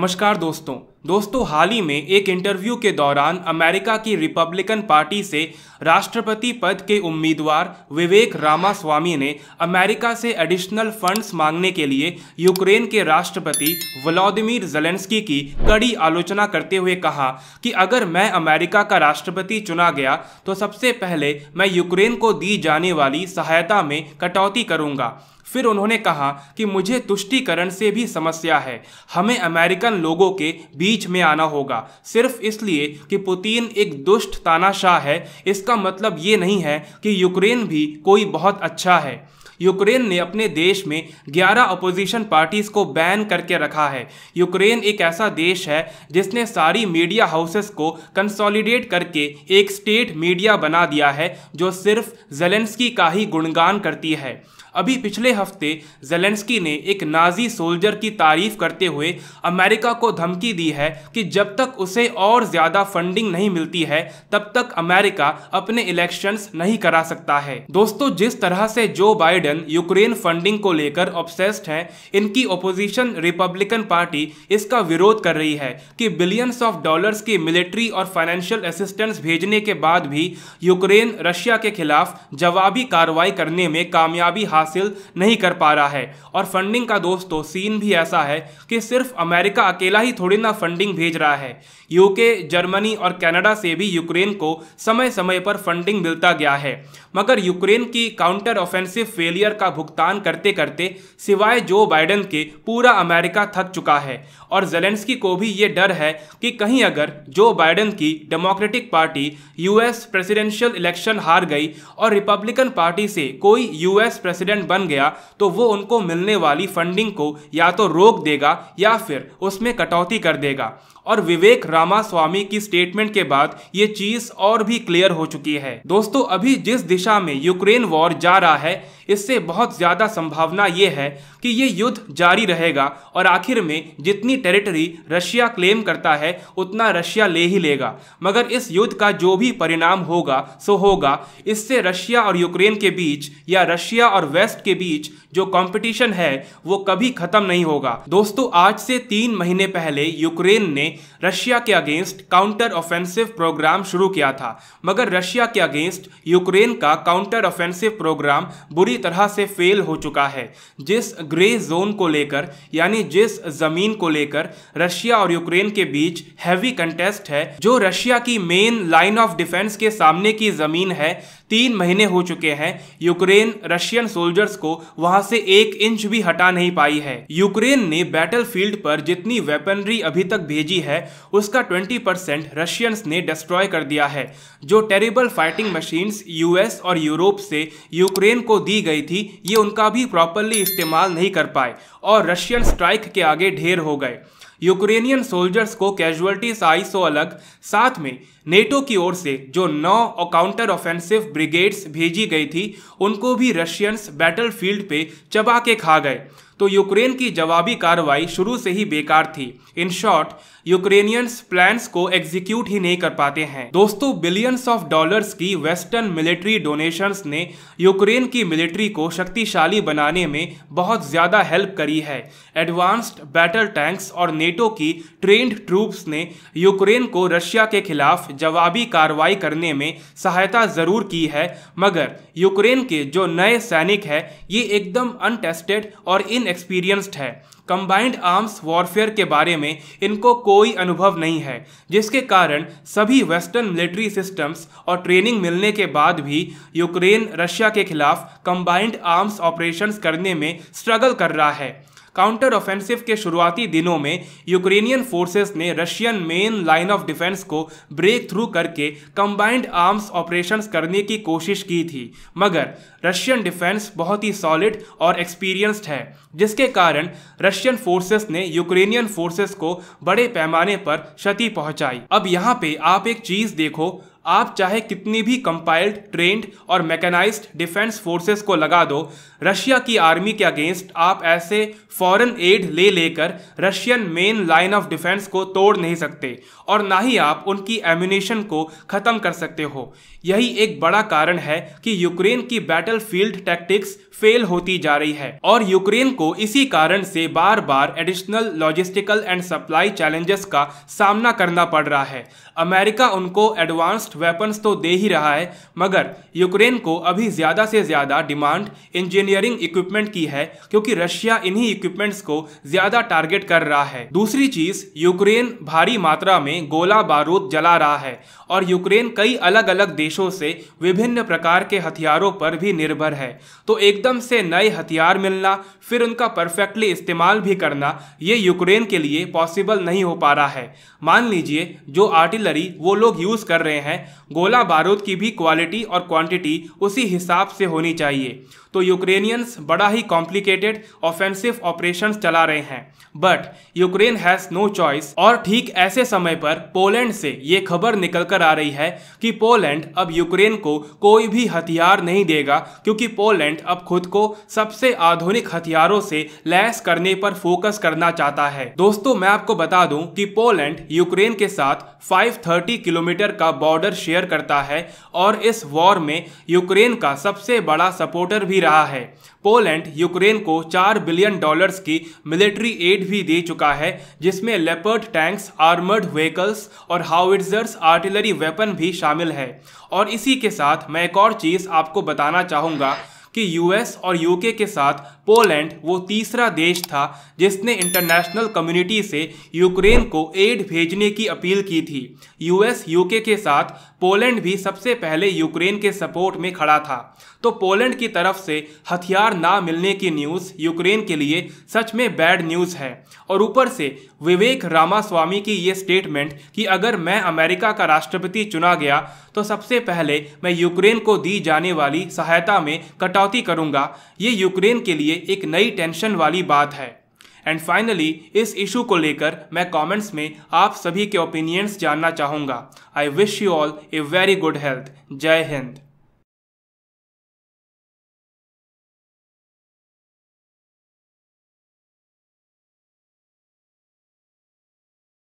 नमस्कार दोस्तों दोस्तों हाल ही में एक इंटरव्यू के दौरान अमेरिका की रिपब्लिकन पार्टी से राष्ट्रपति पद के उम्मीदवार विवेक रामास्वामी ने अमेरिका से एडिशनल फंड्स मांगने के लिए यूक्रेन के राष्ट्रपति व्लादिमीर जेलेंस्की की कड़ी आलोचना करते हुए कहा कि अगर मैं अमेरिका का राष्ट्रपति चुना गया तो सबसे पहले मैं यूक्रेन को दी जाने वाली सहायता में कटौती करूँगा फिर उन्होंने कहा कि मुझे तुष्टिकरण से भी समस्या है हमें अमेरिकन लोगों के बीच बीच में आना होगा सिर्फ इसलिए कि पुतिन एक दुष्ट तानाशाह है इसका मतलब ये नहीं है कि यूक्रेन भी कोई बहुत अच्छा है यूक्रेन ने अपने देश में 11 अपोजिशन पार्टीज़ को बैन करके रखा है यूक्रेन एक ऐसा देश है जिसने सारी मीडिया हाउसेस को कंसोलिडेट करके एक स्टेट मीडिया बना दिया है जो सिर्फ जेलेंस्की का ही गुणगान करती है अभी पिछले हफ्ते जेलेंस्की ने एक नाजी सोल्जर की तारीफ करते हुए अमेरिका को धमकी दी है कि जब तक उसे और ज़्यादा फंडिंग नहीं मिलती है तब तक अमेरिका अपने इलेक्शंस नहीं करा सकता है दोस्तों जिस तरह से जो बाइडन यूक्रेन फंडिंग को लेकर ऑब्सेस्ड हैं इनकी ओपोजिशन रिपब्लिकन पार्टी इसका विरोध कर रही है कि बिलियंस ऑफ डॉलर्स की मिलिट्री और फाइनेंशियल असिस्टेंस भेजने के बाद भी यूक्रेन रशिया के खिलाफ जवाबी कार्रवाई करने में कामयाबी हासिल हासिल नहीं कर पा रहा है और फंडिंग का दोस्तों सीन भी ऐसा है कि सिर्फ अमेरिका अकेला ही थोड़ी ना फंडिंग भेज रहा है यूके जर्मनी और कनाडा से भी यूक्रेन को समय समय पर फंडिंग मिलता गया है मगर यूक्रेन की काउंटर ऑफेंसिव फेलियर का भुगतान करते करते सिवाय जो बाइडन के पूरा अमेरिका थक चुका है और जेलेंस्की को भी ये डर है कि कहीं अगर जो बाइडन की Democratic Party US presidential election हार गई और रिपब्लिकन पार्टी से कोई यूएस प्रेसिडेंट प्रेसिडेंट बन गया तो वो उनको मिलने वाली फंडिंग को या तो रोक देगा या फिर उसमें कटौती कर देगा और विवेक रामास्वामी की स्टेटमेंट के बाद ये चीज और भी क्लियर हो चुकी है दोस्तों अभी जिस दिशा में यूक्रेन वॉर जा रहा है इससे बहुत ज़्यादा संभावना ये है कि ये युद्ध जारी रहेगा और आखिर में जितनी टेरिटरी रशिया क्लेम करता है उतना रशिया ले ही लेगा मगर इस युद्ध का जो भी परिणाम होगा सो होगा इससे रशिया और यूक्रेन के बीच या रशिया और वेस्ट के बीच जो कंपटीशन है वो कभी ख़त्म नहीं होगा दोस्तों आज से तीन महीने पहले यूक्रेन ने रशिया के अगेंस्ट काउंटर ऑफेंसिव प्रोग्राम शुरू किया था मगर रशिया के अगेंस्ट यूक्रेन का काउंटर ऑफेंसिव प्रोग्राम बुरी तरह से फेल हो चुका है जिस ग्रे जोन को लेकर यानी जिस ज़मीन को लेकर रशिया और यूक्रेन के बीच हैवी कंटेस्ट है जो रशिया की मेन लाइन ऑफ डिफेंस के सामने की ज़मीन है तीन महीने हो चुके हैं यूक्रेन रशियन सोल्जर्स को वहां से एक इंच भी हटा नहीं पाई है यूक्रेन ने बैटलफील्ड पर जितनी वेपनरी अभी तक भेजी है उसका 20 परसेंट रशियंस ने डिस्ट्रॉय कर दिया है जो टेरिबल फाइटिंग मशीन्स यूएस और यूरोप से यूक्रेन को दी गई थी ये उनका भी प्रॉपरली इस्तेमाल नहीं कर पाए और रशियन स्ट्राइक के आगे ढेर हो गए यूक्रेनियन सोल्जर्स को कैजुअलिटीज आई सौ अलग साथ में नेटो की ओर से जो नौ काउंटर ऑफेंसिव ब्रिगेड्स भेजी गई थी उनको भी रशियंस बैटलफील्ड पे चबा के खा गए तो यूक्रेन की जवाबी कार्रवाई शुरू से ही बेकार थी इन शॉर्ट यूक्रेनियंस प्लान्स को एग्जीक्यूट ही नहीं कर पाते हैं दोस्तों बिलियंस ऑफ डॉलर्स की वेस्टर्न मिलिट्री डोनेशंस ने यूक्रेन की मिलिट्री को शक्तिशाली बनाने में बहुत ज़्यादा हेल्प करी है एडवांस्ड बैटल टैंक्स और नेटो की ट्रेंड ट्रूप्स ने यूक्रेन को रशिया के खिलाफ जवाबी कार्रवाई करने में सहायता ज़रूर की है मगर यूक्रेन के जो नए सैनिक हैं ये एकदम अनटेस्टेड और इनएक्सपीरियंस्ड है कंबाइंड आर्म्स वॉरफेयर के बारे में इनको कोई अनुभव नहीं है जिसके कारण सभी वेस्टर्न मिलिट्री सिस्टम्स और ट्रेनिंग मिलने के बाद भी यूक्रेन रशिया के खिलाफ कंबाइंड आर्म्स ऑपरेशंस करने में स्ट्रगल कर रहा है काउंटर ऑफेंसिव के शुरुआती दिनों में यूक्रेनियन फोर्सेस ने Russian main line of defence को ब्रेक थ्रू करके कंबाइंड आर्म्स ऑपरेशंस करने की कोशिश की थी मगर रशियन डिफेंस बहुत ही सॉलिड और एक्सपीरियंस्ड है जिसके कारण रशियन फोर्सेस ने यूक्रेनियन फोर्सेस को बड़े पैमाने पर क्षति पहुंचाई अब यहाँ पे आप एक चीज़ देखो आप चाहे कितनी भी कंपाइल्ड ट्रेंड और मैकेनाइज्ड डिफेंस फोर्सेस को लगा दो रशिया की आर्मी के अगेंस्ट आप ऐसे फॉरेन एड ले लेकर Russian main line of defence को तोड़ नहीं सकते और ना ही आप उनकी एम्यूनेशन को ख़त्म कर सकते हो यही एक बड़ा कारण है कि यूक्रेन की बैटल फील्ड टैक्टिक्स फेल होती जा रही है और यूक्रेन को इसी कारण से बार बार additional logistical and supply challenges का सामना करना पड़ रहा है अमेरिका उनको एडवांस्ड वेपन्स तो दे ही रहा है मगर यूक्रेन को अभी ज़्यादा से ज़्यादा डिमांड इंजीनियर इंजीनियरिंग इक्विपमेंट की है क्योंकि रशिया इन्हीं इक्विपमेंट्स को ज्यादा टारगेट कर रहा है दूसरी चीज यूक्रेन भारी मात्रा में गोला बारूद जला रहा है और यूक्रेन कई अलग अलग देशों से विभिन्न प्रकार के हथियारों पर भी निर्भर है तो एकदम से नए हथियार मिलना फिर उनका परफेक्टली इस्तेमाल भी करना ये यूक्रेन के लिए पॉसिबल नहीं हो पा रहा है मान लीजिए जो आर्टिलरी वो लोग यूज़ कर रहे हैं गोला बारूद की भी क्वालिटी और क्वांटिटी उसी हिसाब से होनी चाहिए तो यूक्रेनियंस बड़ा ही कॉम्प्लिकेटेड ऑफेंसिव ऑपरेशन चला रहे हैं but Ukraine has no choice और ठीक ऐसे समय पर पोलैंड से ये खबर निकल कर आ रही है कि पोलैंड अब यूक्रेन को कोई भी हथियार नहीं देगा क्योंकि पोलैंड अब खुद को सबसे आधुनिक हथियारों से लैस करने पर फोकस करना चाहता है दोस्तों मैं आपको बता दूं कि पोलैंड यूक्रेन के साथ 530 किलोमीटर का बॉर्डर शेयर करता है और इस वॉर में यूक्रेन का सबसे बड़ा सपोर्टर भी रहा है पोलैंड यूक्रेन को चार बिलियन डॉलर्स की मिलिट्री एड भी दे चुका है जिसमें लेपर्ड टैंक्स आर्मर्ड व्हीकल्स और हाविट्जर्स आर्टिलरी वेपन भी शामिल है और इसी के साथ मैं एक और चीज़ आपको बताना चाहूँगा कि यूएस और यूके के साथ पोलैंड वो तीसरा देश था जिसने इंटरनेशनल कम्युनिटी से यूक्रेन को एड भेजने की अपील की थी यूएस यूके के साथ पोलैंड भी सबसे पहले यूक्रेन के सपोर्ट में खड़ा था तो पोलैंड की तरफ से हथियार ना मिलने की न्यूज़ यूक्रेन के लिए सच में बैड न्यूज़ है और ऊपर से विवेक रामास्वामी की ये स्टेटमेंट कि अगर मैं अमेरिका का राष्ट्रपति चुना गया तो सबसे पहले मैं यूक्रेन को दी जाने वाली सहायता में कटौती करूंगा ये यूक्रेन के लिए एक नई टेंशन वाली बात है एंड फाइनली इस इशू को लेकर मैं कमेंट्स में आप सभी के ओपिनियंस जानना चाहूँगा I wish you all a very good health जय हिंद